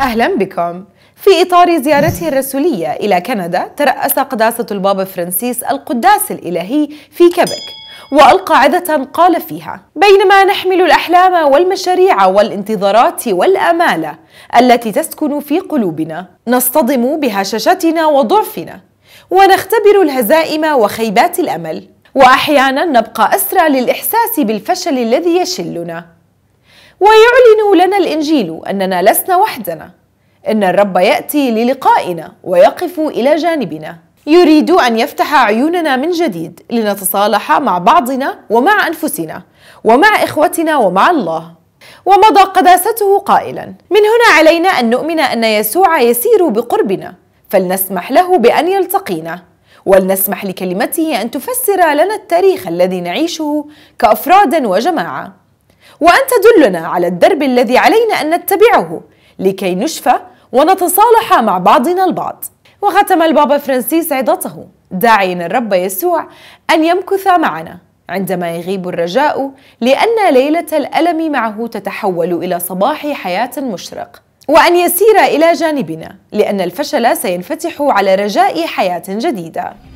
أهلا بكم في إطار زيارته الرسولية إلى كندا ترأس قداسة البابا فرانسيس القداس الإلهي في كبك وألقى عدة قال فيها بينما نحمل الأحلام والمشاريع والانتظارات والأمال التي تسكن في قلوبنا نصطدم بهشاشتنا وضعفنا ونختبر الهزائم وخيبات الأمل وأحيانا نبقى أسرى للإحساس بالفشل الذي يشلنا ويعلن لنا الانجيل اننا لسنا وحدنا ان الرب ياتي للقائنا ويقف الى جانبنا يريد ان يفتح عيوننا من جديد لنتصالح مع بعضنا ومع انفسنا ومع اخوتنا ومع الله ومضى قداسته قائلا من هنا علينا ان نؤمن ان يسوع يسير بقربنا فلنسمح له بان يلتقينا ولنسمح لكلمته ان تفسر لنا التاريخ الذي نعيشه كافراد وجماعه وأن تدلنا على الدرب الذي علينا أن نتبعه لكي نشفى ونتصالح مع بعضنا البعض وختم البابا فرانسيس عظته داعيا الرب يسوع أن يمكث معنا عندما يغيب الرجاء لأن ليلة الألم معه تتحول إلى صباح حياة مشرق وأن يسير إلى جانبنا لأن الفشل سينفتح على رجاء حياة جديدة